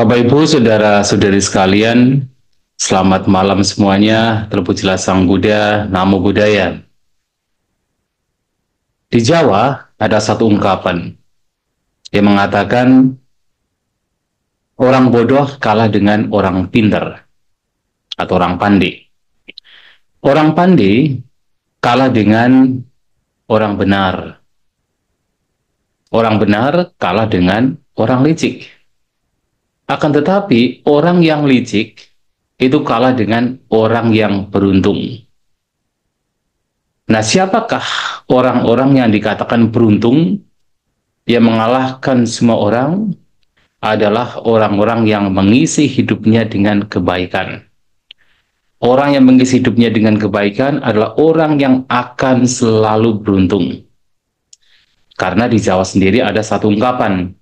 Bapak Ibu, saudara-saudari sekalian, selamat malam semuanya. Terpujilah Sang Buddha, Namo Buddhaya. Di Jawa ada satu ungkapan yang mengatakan orang bodoh kalah dengan orang pinter atau orang pandai. Orang pandai kalah dengan orang benar. Orang benar kalah dengan orang licik. Akan tetapi, orang yang licik itu kalah dengan orang yang beruntung. Nah, siapakah orang-orang yang dikatakan beruntung yang mengalahkan semua orang? Adalah orang-orang yang mengisi hidupnya dengan kebaikan. Orang yang mengisi hidupnya dengan kebaikan adalah orang yang akan selalu beruntung. Karena di Jawa sendiri ada satu ungkapan,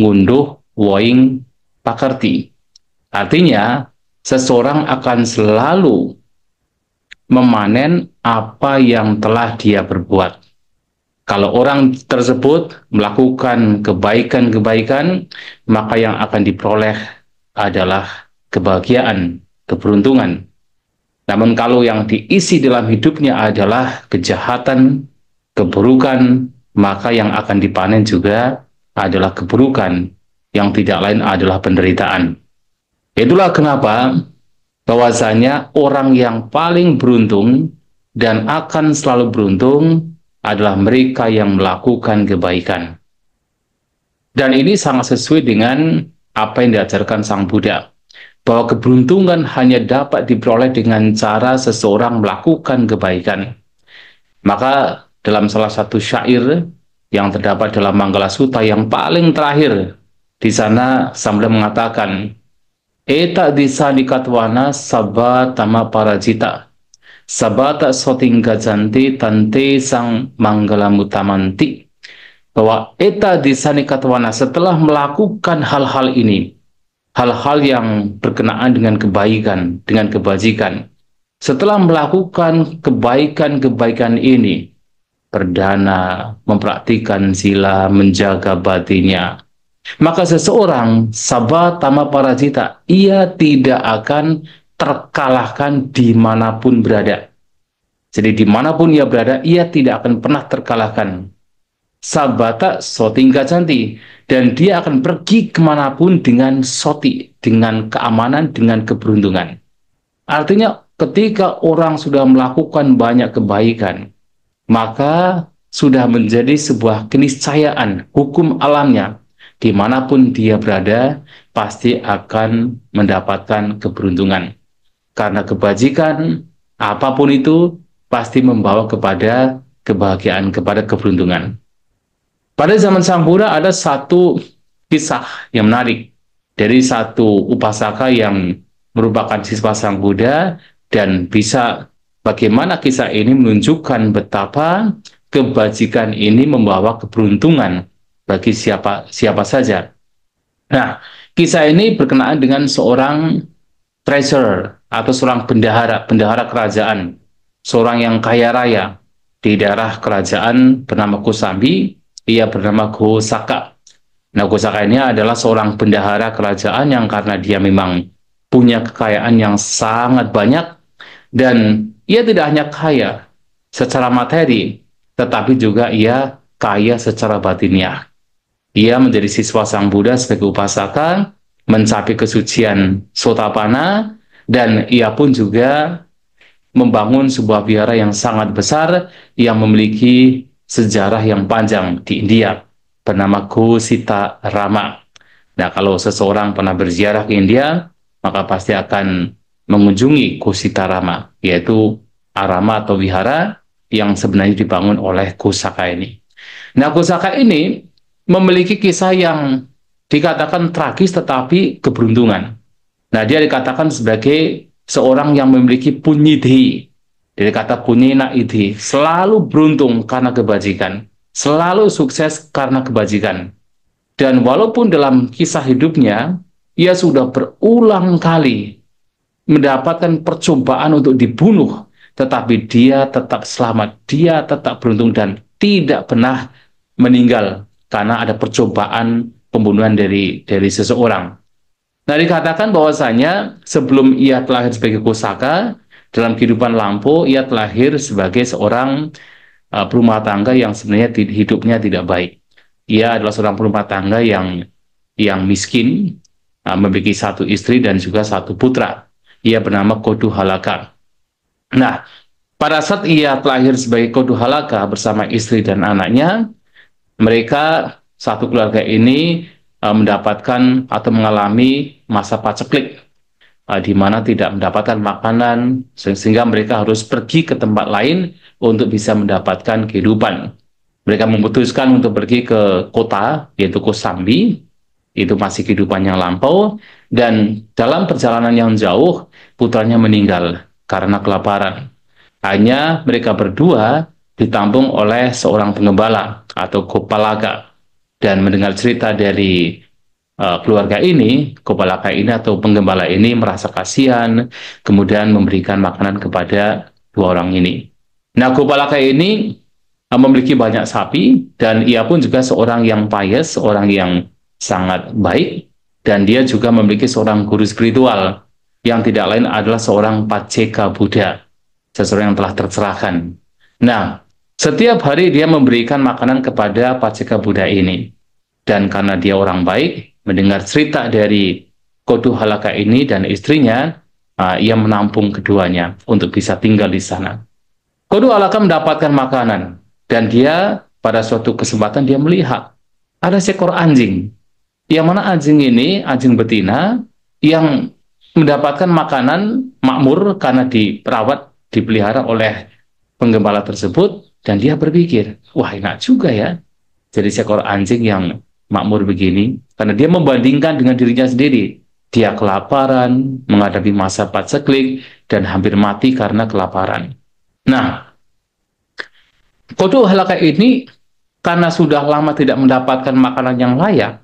ngunduh woing Pakerti, Artinya, seseorang akan selalu memanen apa yang telah dia berbuat. Kalau orang tersebut melakukan kebaikan-kebaikan, maka yang akan diperoleh adalah kebahagiaan, keberuntungan. Namun kalau yang diisi dalam hidupnya adalah kejahatan, keburukan, maka yang akan dipanen juga adalah keburukan, yang tidak lain adalah penderitaan. Itulah kenapa bahwasanya orang yang paling beruntung dan akan selalu beruntung adalah mereka yang melakukan kebaikan. Dan ini sangat sesuai dengan apa yang diajarkan Sang Buddha, bahwa keberuntungan hanya dapat diperoleh dengan cara seseorang melakukan kebaikan. Maka dalam salah satu syair yang terdapat dalam Manggala Suta yang paling terakhir di sana sambil mengatakan, Eta eh, disani katwana sabatama parajita. Sabata sotingga janti tante sang manggalamuttamanti. Bahwa eta eh, sana katwana setelah melakukan hal-hal ini, hal-hal yang berkenaan dengan kebaikan, dengan kebajikan. Setelah melakukan kebaikan-kebaikan ini, perdana, mempraktikan sila, menjaga batinnya, maka seseorang sabah tama parajita, ia tidak akan terkalahkan dimanapun berada. Jadi dimanapun ia berada, ia tidak akan pernah terkalahkan. Sabata soti nggak cantik. dan dia akan pergi kemanapun dengan soti, dengan keamanan, dengan keberuntungan. Artinya ketika orang sudah melakukan banyak kebaikan, maka sudah menjadi sebuah keniscayaan hukum alamnya dimanapun dia berada, pasti akan mendapatkan keberuntungan. Karena kebajikan, apapun itu, pasti membawa kepada kebahagiaan, kepada keberuntungan. Pada zaman Sang Buddha ada satu kisah yang menarik dari satu upasaka yang merupakan siswa Sang Buddha dan bisa bagaimana kisah ini menunjukkan betapa kebajikan ini membawa keberuntungan bagi siapa siapa saja. Nah, kisah ini berkenaan dengan seorang treasurer atau seorang bendahara, bendahara kerajaan, seorang yang kaya raya di daerah kerajaan bernama Kusambi, ia bernama Gosaka. Nah, Gosaka ini adalah seorang bendahara kerajaan yang karena dia memang punya kekayaan yang sangat banyak dan ia tidak hanya kaya secara materi, tetapi juga ia kaya secara batiniah. Ia menjadi siswa Sang Buddha sebagai upasaka, mencapai kesucian sotapana, dan ia pun juga membangun sebuah biara yang sangat besar yang memiliki sejarah yang panjang di India bernama Kusita Rama. Nah, kalau seseorang pernah berziarah ke India, maka pasti akan mengunjungi Kusita Rama, yaitu arama atau wihara yang sebenarnya dibangun oleh Kusaka ini. Nah, Kusaka ini memiliki kisah yang dikatakan tragis tetapi keberuntungan. Nah, dia dikatakan sebagai seorang yang memiliki punyidhi. Dari kata punyina idhi, selalu beruntung karena kebajikan, selalu sukses karena kebajikan. Dan walaupun dalam kisah hidupnya, ia sudah berulang kali mendapatkan percobaan untuk dibunuh, tetapi dia tetap selamat, dia tetap beruntung dan tidak pernah meninggal karena ada percobaan pembunuhan dari dari seseorang. Nah dikatakan bahwasanya sebelum ia terlahir sebagai kosaka dalam kehidupan lampau ia terlahir sebagai seorang uh, perumah tangga yang sebenarnya hidupnya tidak baik. Ia adalah seorang perumah tangga yang yang miskin, uh, memiliki satu istri dan juga satu putra. Ia bernama Kodu Halaka. Nah, pada saat ia terlahir sebagai Kodu Halaka bersama istri dan anaknya, mereka satu keluarga ini uh, mendapatkan atau mengalami masa paceklik uh, di mana tidak mendapatkan makanan sehingga mereka harus pergi ke tempat lain untuk bisa mendapatkan kehidupan. Mereka memutuskan untuk pergi ke kota yaitu Kosambi itu masih kehidupan yang lampau dan dalam perjalanan yang jauh putranya meninggal karena kelaparan. Hanya mereka berdua ditampung oleh seorang pengembala atau Gopalaka dan mendengar cerita dari uh, keluarga ini, Gopalaka ini atau penggembala ini merasa kasihan, kemudian memberikan makanan kepada dua orang ini. Nah, Gopalaka ini uh, memiliki banyak sapi dan ia pun juga seorang yang pious, seorang yang sangat baik dan dia juga memiliki seorang guru spiritual yang tidak lain adalah seorang paceka Buddha, seseorang yang telah tercerahkan. Nah, setiap hari dia memberikan makanan kepada paceka Buddha ini. Dan karena dia orang baik, mendengar cerita dari Kodu Halaka ini dan istrinya, uh, ia menampung keduanya untuk bisa tinggal di sana. Kodu Halaka mendapatkan makanan dan dia pada suatu kesempatan dia melihat ada seekor anjing. Yang mana anjing ini, anjing betina yang mendapatkan makanan makmur karena diperawat, dipelihara oleh penggembala tersebut dan dia berpikir, wah enak juga ya, jadi seekor anjing yang makmur begini, karena dia membandingkan dengan dirinya sendiri. Dia kelaparan, menghadapi masa paceklik, dan hampir mati karena kelaparan. Nah, kodoh halaka ini karena sudah lama tidak mendapatkan makanan yang layak,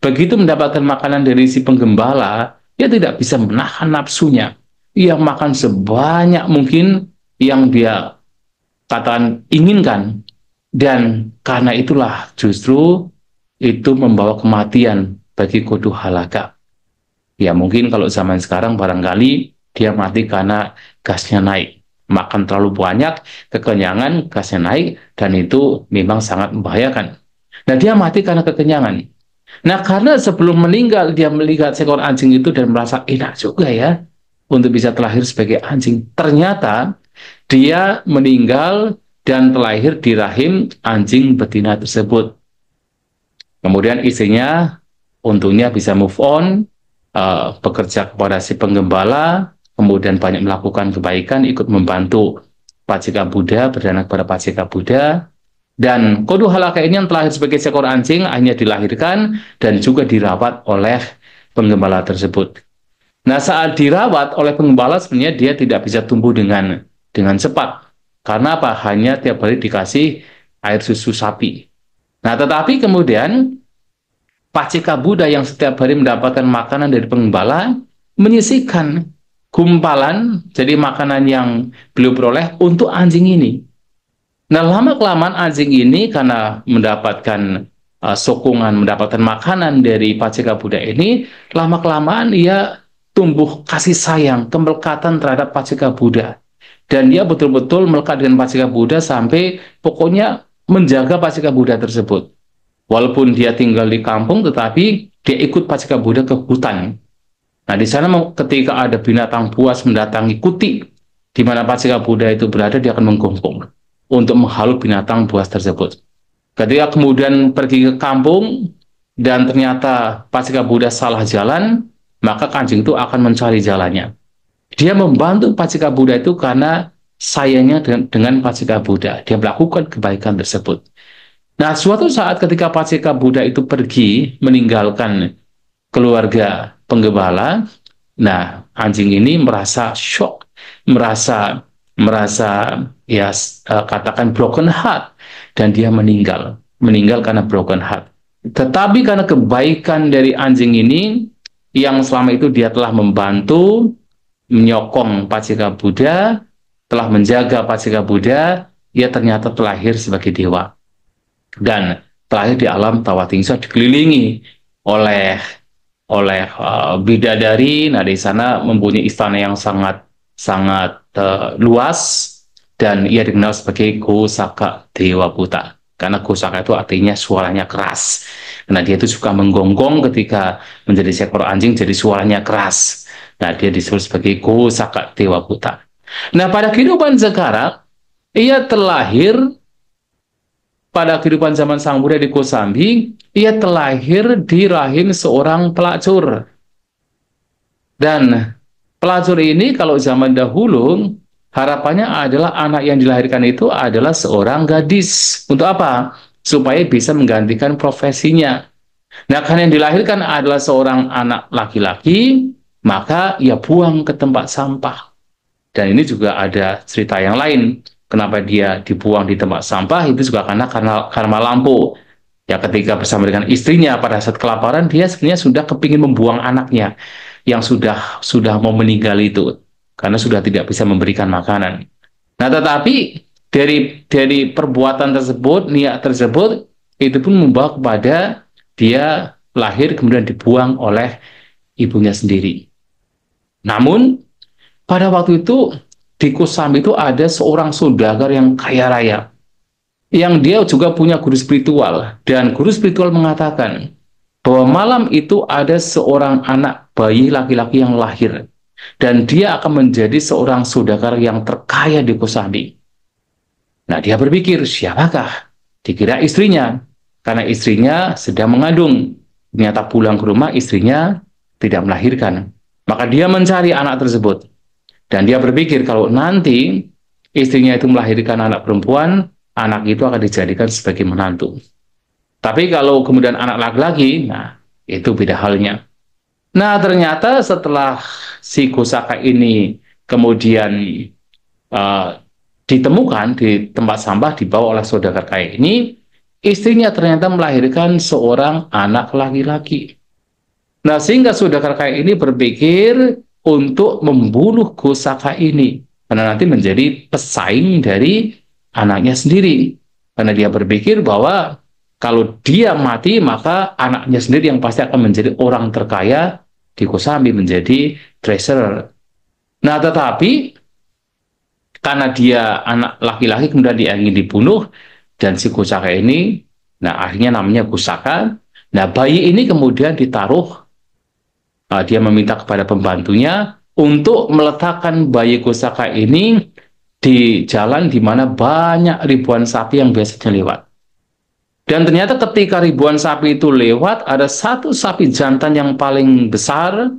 begitu mendapatkan makanan dari si penggembala, dia tidak bisa menahan nafsunya. Ia makan sebanyak mungkin yang dia Katakan inginkan dan karena itulah justru itu membawa kematian bagi kudu halaka. Ya mungkin kalau zaman sekarang barangkali dia mati karena gasnya naik. Makan terlalu banyak, kekenyangan, gasnya naik, dan itu memang sangat membahayakan. Nah dia mati karena kekenyangan. Nah karena sebelum meninggal dia melihat seekor anjing itu dan merasa enak juga ya untuk bisa terlahir sebagai anjing. Ternyata dia meninggal dan terlahir di rahim anjing betina tersebut. Kemudian isinya untungnya bisa move on, uh, bekerja kepada si penggembala, kemudian banyak melakukan kebaikan, ikut membantu Pacika Buddha, berdana kepada Pacika Buddha, dan kodu halaka ini yang terlahir sebagai seekor anjing hanya dilahirkan dan juga dirawat oleh penggembala tersebut. Nah saat dirawat oleh penggembala sebenarnya dia tidak bisa tumbuh dengan dengan cepat. Karena apa? Hanya tiap hari dikasih air susu sapi. Nah, tetapi kemudian Pacika Buddha yang setiap hari mendapatkan makanan dari pengembala menyisihkan gumpalan, jadi makanan yang beliau peroleh untuk anjing ini. Nah, lama-kelamaan anjing ini karena mendapatkan uh, sokongan, mendapatkan makanan dari Pacika Buddha ini, lama-kelamaan ia tumbuh kasih sayang, kemelekatan terhadap Pacika Buddha dan dia betul-betul melekat dengan Pasika Buddha sampai pokoknya menjaga Pasika Buddha tersebut. Walaupun dia tinggal di kampung, tetapi dia ikut Pasika Buddha ke hutan. Nah, di sana ketika ada binatang buas mendatangi kuti, di mana Pasika Buddha itu berada, dia akan menggonggong untuk menghalau binatang buas tersebut. Ketika kemudian pergi ke kampung dan ternyata Pasika Buddha salah jalan, maka kancing itu akan mencari jalannya. Dia membantu Pacika Buddha itu karena sayangnya dengan, dengan Pacika Buddha. Dia melakukan kebaikan tersebut. Nah, suatu saat ketika Pacika Buddha itu pergi meninggalkan keluarga penggembala, nah anjing ini merasa shock, merasa merasa ya e, katakan broken heart dan dia meninggal, meninggal karena broken heart. Tetapi karena kebaikan dari anjing ini yang selama itu dia telah membantu menyokong Pacika Buddha, telah menjaga Pacika Buddha, ia ternyata terlahir sebagai dewa. Dan terlahir di alam Tawatingsa dikelilingi oleh oleh uh, bidadari. Nah, di sana mempunyai istana yang sangat sangat uh, luas dan ia dikenal sebagai Gosaka Dewa Buta. Karena Gosaka itu artinya suaranya keras. Karena dia itu suka menggonggong ketika menjadi seekor anjing jadi suaranya keras. Nah, dia disebut sebagai Kusaka Dewa Buta. Nah, pada kehidupan sekarang, ia terlahir pada kehidupan zaman Sang Buddha di Kosambi, ia terlahir di rahim seorang pelacur. Dan pelacur ini kalau zaman dahulu, harapannya adalah anak yang dilahirkan itu adalah seorang gadis. Untuk apa? Supaya bisa menggantikan profesinya. Nah, karena yang dilahirkan adalah seorang anak laki-laki, maka ia buang ke tempat sampah. Dan ini juga ada cerita yang lain. Kenapa dia dibuang di tempat sampah? Itu juga karena karena karma lampu. Ya ketika bersama dengan istrinya pada saat kelaparan dia sebenarnya sudah kepingin membuang anaknya yang sudah sudah mau meninggal itu karena sudah tidak bisa memberikan makanan. Nah tetapi dari dari perbuatan tersebut niat tersebut itu pun membawa kepada dia lahir kemudian dibuang oleh ibunya sendiri. Namun, pada waktu itu di Kusam itu ada seorang saudagar yang kaya raya, yang dia juga punya guru spiritual. Dan guru spiritual mengatakan bahwa malam itu ada seorang anak bayi laki-laki yang lahir. Dan dia akan menjadi seorang saudagar yang terkaya di Kusambi. Nah, dia berpikir, siapakah? Dikira istrinya. Karena istrinya sedang mengandung. Ternyata pulang ke rumah, istrinya tidak melahirkan. Maka dia mencari anak tersebut. Dan dia berpikir kalau nanti istrinya itu melahirkan anak perempuan, anak itu akan dijadikan sebagai menantu. Tapi kalau kemudian anak laki-laki, nah itu beda halnya. Nah ternyata setelah si kusaka ini kemudian uh, ditemukan di tempat sampah dibawa oleh saudara kaya ini, istrinya ternyata melahirkan seorang anak laki-laki. Nah, sehingga sudah kakak ini berpikir untuk membunuh Gosaka ini karena nanti menjadi pesaing dari anaknya sendiri. Karena dia berpikir bahwa kalau dia mati maka anaknya sendiri yang pasti akan menjadi orang terkaya di Kosambi menjadi treasurer. Nah, tetapi karena dia anak laki-laki kemudian dia ingin dibunuh dan si Gosaka ini nah akhirnya namanya Gosaka. Nah, bayi ini kemudian ditaruh uh, dia meminta kepada pembantunya untuk meletakkan bayi kusaka ini di jalan di mana banyak ribuan sapi yang biasanya lewat. Dan ternyata ketika ribuan sapi itu lewat, ada satu sapi jantan yang paling besar,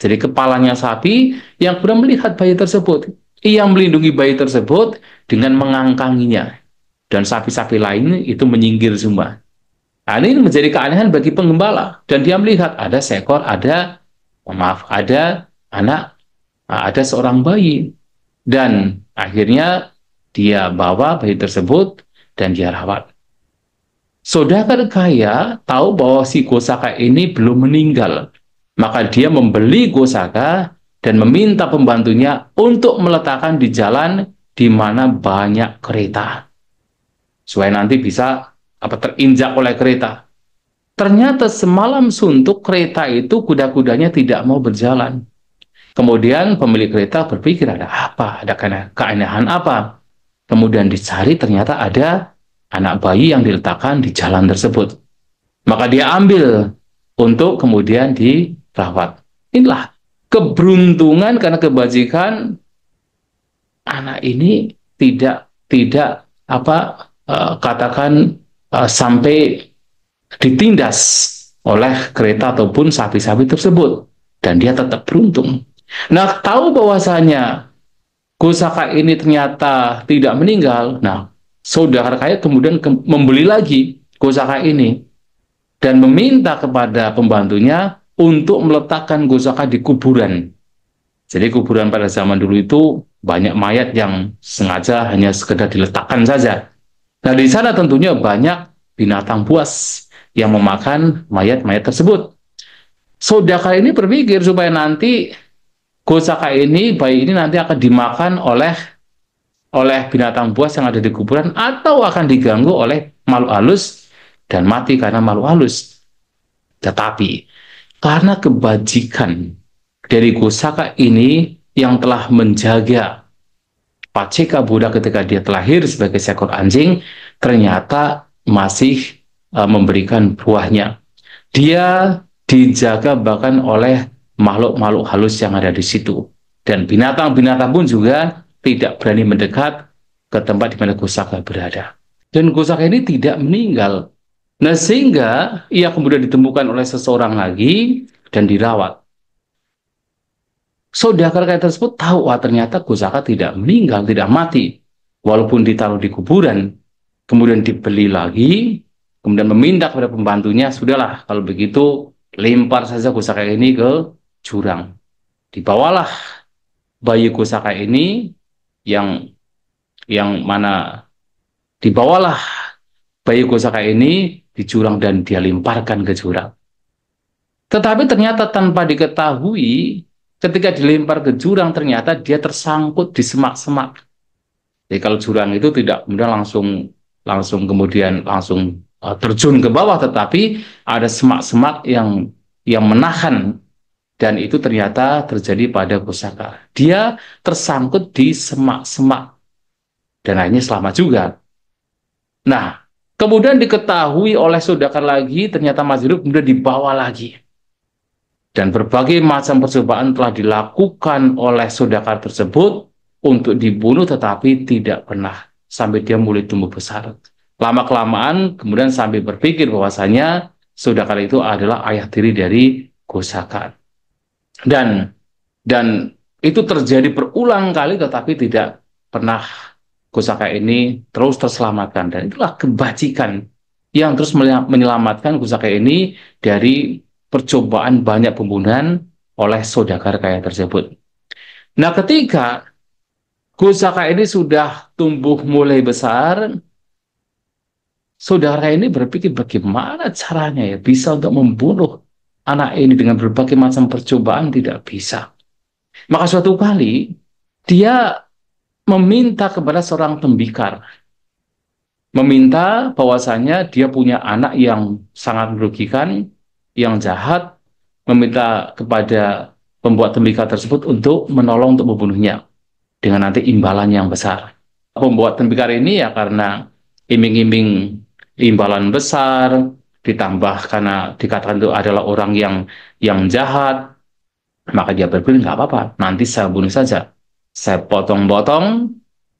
jadi kepalanya sapi, yang kemudian melihat bayi tersebut. Ia melindungi bayi tersebut dengan mengangkanginya. Dan sapi-sapi lain itu menyingkir semua. Nah, ini menjadi keanehan bagi penggembala. Dan dia melihat ada seekor, ada Oh, maaf ada anak ah, ada seorang bayi dan akhirnya dia bawa bayi tersebut dan dia rawat. Saudagar kaya tahu bahwa si Gosaka ini belum meninggal, maka dia membeli Gosaka dan meminta pembantunya untuk meletakkan di jalan di mana banyak kereta. Supaya nanti bisa apa terinjak oleh kereta. Ternyata semalam suntuk kereta itu kuda-kudanya tidak mau berjalan. Kemudian pemilik kereta berpikir ada apa, ada keanehan apa. Kemudian dicari ternyata ada anak bayi yang diletakkan di jalan tersebut. Maka dia ambil untuk kemudian dirawat. Inilah keberuntungan karena kebajikan anak ini tidak tidak apa uh, katakan uh, sampai ditindas oleh kereta ataupun sapi-sapi tersebut dan dia tetap beruntung. Nah, tahu bahwasanya kusaka ini ternyata tidak meninggal. Nah, saudara kaya kemudian ke membeli lagi kusaka ini dan meminta kepada pembantunya untuk meletakkan kusaka di kuburan. Jadi kuburan pada zaman dulu itu banyak mayat yang sengaja hanya sekedar diletakkan saja. Nah, di sana tentunya banyak binatang buas yang memakan mayat-mayat tersebut. Sodaka ini berpikir supaya nanti kosaka ini, bayi ini nanti akan dimakan oleh oleh binatang buas yang ada di kuburan atau akan diganggu oleh makhluk halus dan mati karena makhluk halus. Tetapi karena kebajikan dari kosaka ini yang telah menjaga Paceka Buddha ketika dia terlahir sebagai seekor anjing ternyata masih uh, memberikan buahnya. Dia dijaga bahkan oleh makhluk-makhluk halus yang ada di situ. Dan binatang-binatang pun juga tidak berani mendekat ke tempat di mana Kusaka berada. Dan Kusaka ini tidak meninggal. Nah, sehingga ia kemudian ditemukan oleh seseorang lagi dan dirawat. Saudara so, kaya tersebut tahu, wah ternyata Kusaka tidak meninggal, tidak mati. Walaupun ditaruh di kuburan, kemudian dibeli lagi, kemudian meminta kepada pembantunya, sudahlah kalau begitu lempar saja pusaka ini ke jurang. Dibawalah bayi pusaka ini yang yang mana dibawalah bayi pusaka ini di jurang dan dia lemparkan ke jurang. Tetapi ternyata tanpa diketahui ketika dilempar ke jurang ternyata dia tersangkut di semak-semak. Jadi kalau jurang itu tidak kemudian langsung langsung kemudian langsung Eh, terjun ke bawah, tetapi ada semak-semak yang yang menahan dan itu ternyata terjadi pada pusaka. Dia tersangkut di semak-semak dan akhirnya selamat juga. Nah, kemudian diketahui oleh saudara lagi, ternyata Mazrib kemudian dibawa lagi. Dan berbagai macam percobaan telah dilakukan oleh saudara tersebut untuk dibunuh tetapi tidak pernah sampai dia mulai tumbuh besar lama kelamaan kemudian sambil berpikir bahwasanya sudah kali itu adalah ayah tiri dari Kusaka Dan dan itu terjadi berulang kali tetapi tidak pernah Kusaka ini terus terselamatkan dan itulah kebajikan yang terus menyelamatkan Kusaka ini dari percobaan banyak pembunuhan oleh saudagar kaya tersebut. Nah, ketika Kusaka ini sudah tumbuh mulai besar, saudara ini berpikir bagaimana caranya ya bisa untuk membunuh anak ini dengan berbagai macam percobaan tidak bisa. Maka suatu kali dia meminta kepada seorang tembikar meminta bahwasanya dia punya anak yang sangat merugikan, yang jahat, meminta kepada pembuat tembikar tersebut untuk menolong untuk membunuhnya dengan nanti imbalan yang besar. Pembuat tembikar ini ya karena iming-iming imbalan besar, ditambah karena dikatakan itu adalah orang yang yang jahat, maka dia berpikir nggak apa-apa, nanti saya bunuh saja. Saya potong-potong,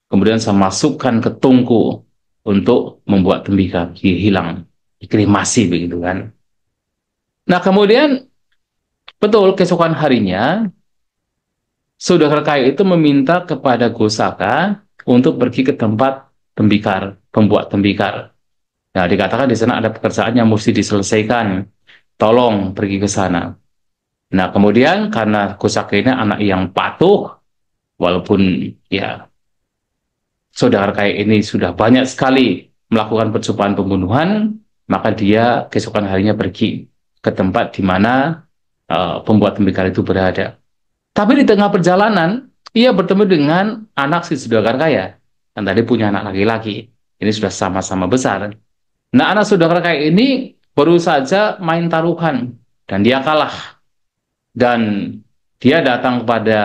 kemudian saya masukkan ke tungku untuk membuat tembikar hilang, dikremasi begitu kan. Nah kemudian betul keesokan harinya sudah kaya itu meminta kepada Gosaka untuk pergi ke tempat tembikar, pembuat tembikar. Nah, dikatakan di sana ada pekerjaan yang mesti diselesaikan. Tolong pergi ke sana. Nah, kemudian karena Kusaka ini anak yang patuh, walaupun ya saudara kaya ini sudah banyak sekali melakukan percobaan pembunuhan, maka dia keesokan harinya pergi ke tempat di mana uh, pembuat tembikar itu berada. Tapi di tengah perjalanan, ia bertemu dengan anak si saudara kaya yang tadi punya anak laki-laki. Ini sudah sama-sama besar Nah, anak saudara kayak ini baru saja main taruhan dan dia kalah. Dan dia datang kepada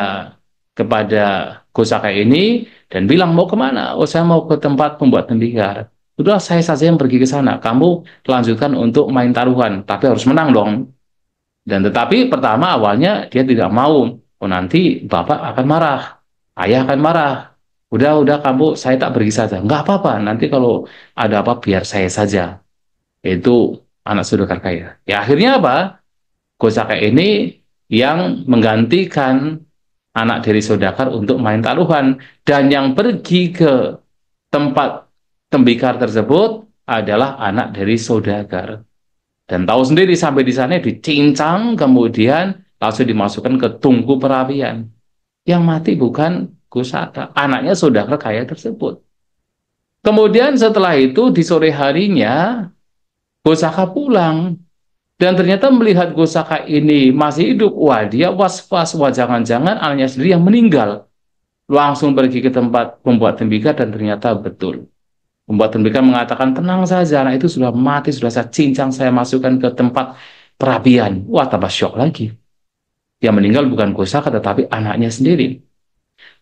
kepada Gosaka ini dan bilang mau kemana? Oh saya mau ke tempat pembuat tembikar. Udah saya saja yang pergi ke sana. Kamu lanjutkan untuk main taruhan, tapi harus menang dong. Dan tetapi pertama awalnya dia tidak mau. Oh nanti bapak akan marah, ayah akan marah, udah udah kamu saya tak pergi saja nggak apa-apa nanti kalau ada apa biar saya saja itu anak saudagar kaya ya akhirnya apa Gosaka ini yang menggantikan anak dari saudagar untuk main taruhan dan yang pergi ke tempat tembikar tersebut adalah anak dari saudagar dan tahu sendiri sampai di sana dicincang kemudian langsung dimasukkan ke tungku perapian yang mati bukan anaknya saudara kaya tersebut. Kemudian setelah itu di sore harinya Gosaka pulang dan ternyata melihat Gosaka ini masih hidup, wah dia was-was, wah jangan-jangan anaknya sendiri yang meninggal. Langsung pergi ke tempat pembuat tembikar dan ternyata betul. Pembuat tembikar mengatakan, tenang saja, anak itu sudah mati, sudah saya cincang, saya masukkan ke tempat perapian. Wah, tambah syok lagi. Yang meninggal bukan Gosaka, tetapi anaknya sendiri.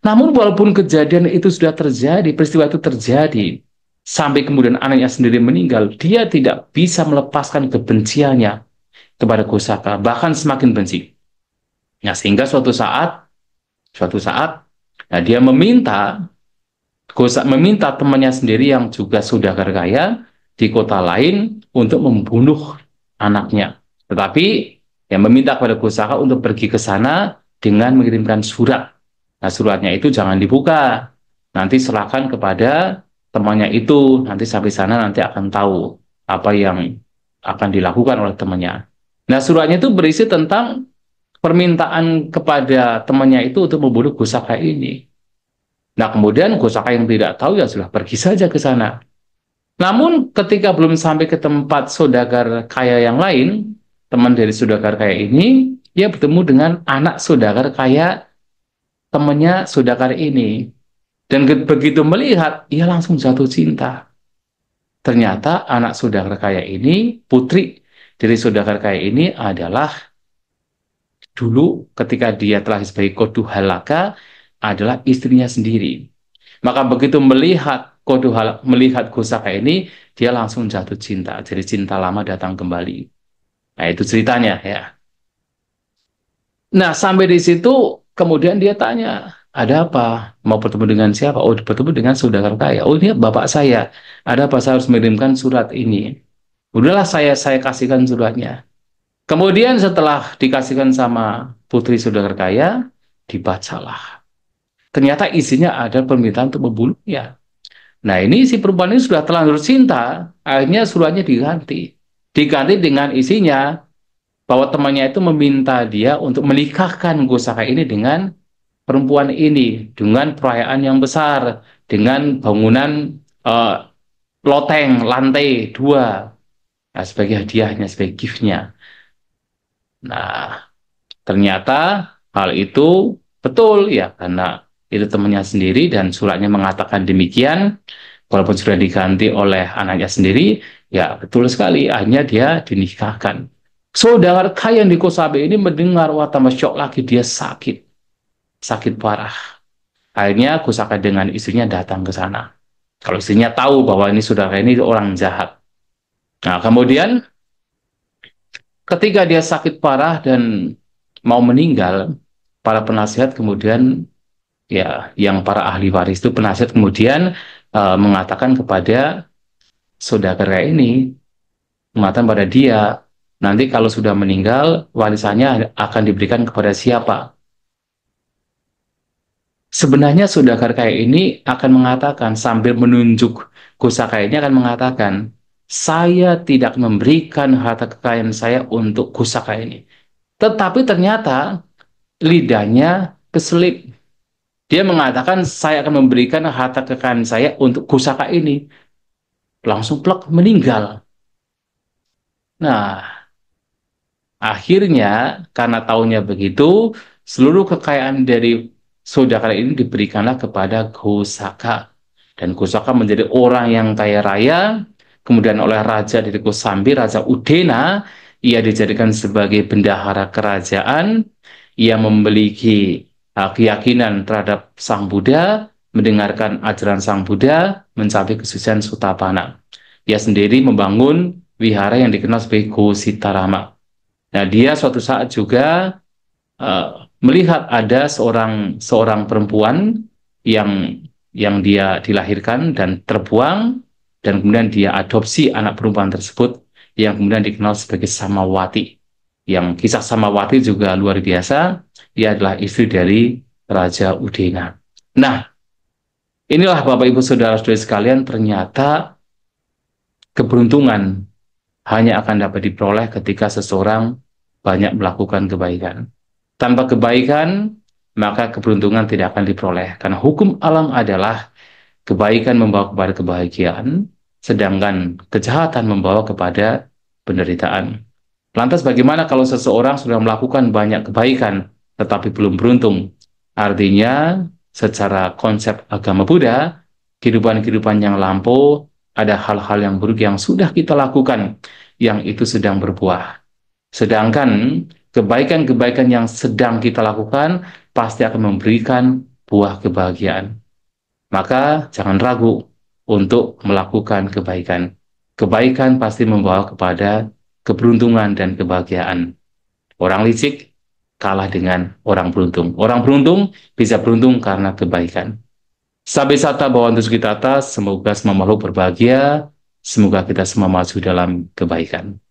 Namun walaupun kejadian itu sudah terjadi, peristiwa itu terjadi, sampai kemudian anaknya sendiri meninggal, dia tidak bisa melepaskan kebenciannya kepada Kusaka, bahkan semakin benci. Nah, sehingga suatu saat, suatu saat, nah dia meminta, Kusaka meminta temannya sendiri yang juga sudah kaya di kota lain untuk membunuh anaknya. Tetapi yang meminta kepada Kusaka untuk pergi ke sana dengan mengirimkan surat Nah, suratnya itu jangan dibuka. Nanti serahkan kepada temannya itu. Nanti sampai sana nanti akan tahu apa yang akan dilakukan oleh temannya. Nah, suratnya itu berisi tentang permintaan kepada temannya itu untuk membunuh Gusaka ini. Nah, kemudian Gusaka yang tidak tahu ya sudah pergi saja ke sana. Namun ketika belum sampai ke tempat saudagar kaya yang lain, teman dari saudagar kaya ini, ia bertemu dengan anak saudagar kaya temennya saudagar ini dan begitu melihat ia langsung jatuh cinta ternyata anak saudagar kaya ini putri dari saudagar kaya ini adalah dulu ketika dia telah sebagai kodu halaka adalah istrinya sendiri maka begitu melihat kodu melihat kusaka ini dia langsung jatuh cinta jadi cinta lama datang kembali nah itu ceritanya ya Nah, sampai di situ Kemudian dia tanya, ada apa? Mau bertemu dengan siapa? Oh, bertemu dengan saudara kaya. Oh, ini bapak saya. Ada apa? Saya harus mengirimkan surat ini. Udahlah saya saya kasihkan suratnya. Kemudian setelah dikasihkan sama putri saudara kaya, dibacalah. Ternyata isinya ada permintaan untuk membunuhnya. Nah ini si perempuan ini sudah terlanjur cinta, akhirnya suratnya diganti. Diganti dengan isinya, bahwa temannya itu meminta dia untuk menikahkan Gosaka ini dengan perempuan ini dengan perayaan yang besar dengan bangunan uh, loteng lantai dua nah, sebagai hadiahnya sebagai giftnya nah ternyata hal itu betul ya karena itu temannya sendiri dan suratnya mengatakan demikian walaupun sudah diganti oleh anaknya sendiri ya betul sekali hanya dia dinikahkan Saudara kaya yang di Kosabe ini mendengar wah tambah lagi dia sakit. Sakit parah. Akhirnya Kusaka dengan istrinya datang ke sana. Kalau istrinya tahu bahwa ini saudara ini orang jahat. Nah, kemudian ketika dia sakit parah dan mau meninggal, para penasihat kemudian ya yang para ahli waris itu penasihat kemudian uh, mengatakan kepada saudara ini mengatakan pada dia Nanti kalau sudah meninggal, warisannya akan diberikan kepada siapa? Sebenarnya saudagar kaya ini akan mengatakan sambil menunjuk kusaka ini akan mengatakan, saya tidak memberikan harta kekayaan saya untuk kusaka ini. Tetapi ternyata lidahnya keselip. Dia mengatakan, saya akan memberikan harta kekayaan saya untuk kusaka ini. Langsung plek meninggal. Nah, Akhirnya, karena tahunya begitu, seluruh kekayaan dari saudara ini diberikanlah kepada Gosaka. Dan Gosaka menjadi orang yang kaya raya, kemudian oleh Raja dari Kosambi, Raja Udena, ia dijadikan sebagai bendahara kerajaan, ia memiliki uh, keyakinan terhadap Sang Buddha, mendengarkan ajaran Sang Buddha, mencapai kesucian Sutapana. Ia sendiri membangun wihara yang dikenal sebagai Gositarama. Nah, dia suatu saat juga uh, melihat ada seorang seorang perempuan yang yang dia dilahirkan dan terbuang dan kemudian dia adopsi anak perempuan tersebut yang kemudian dikenal sebagai Samawati. Yang kisah Samawati juga luar biasa, ia adalah istri dari Raja Udena. Nah, inilah Bapak Ibu Saudara-saudari sekalian ternyata keberuntungan hanya akan dapat diperoleh ketika seseorang banyak melakukan kebaikan. Tanpa kebaikan, maka keberuntungan tidak akan diperoleh. Karena hukum alam adalah kebaikan membawa kepada kebahagiaan, sedangkan kejahatan membawa kepada penderitaan. Lantas bagaimana kalau seseorang sudah melakukan banyak kebaikan tetapi belum beruntung? Artinya, secara konsep agama Buddha, kehidupan-kehidupan yang lampau ada hal-hal yang buruk yang sudah kita lakukan, yang itu sedang berbuah. Sedangkan kebaikan-kebaikan yang sedang kita lakukan pasti akan memberikan buah kebahagiaan. Maka jangan ragu untuk melakukan kebaikan. Kebaikan pasti membawa kepada keberuntungan dan kebahagiaan. Orang licik kalah dengan orang beruntung. Orang beruntung bisa beruntung karena kebaikan. Sabi sata bawa untuk kita atas, semoga semua makhluk berbahagia, semoga kita semua maju dalam kebaikan.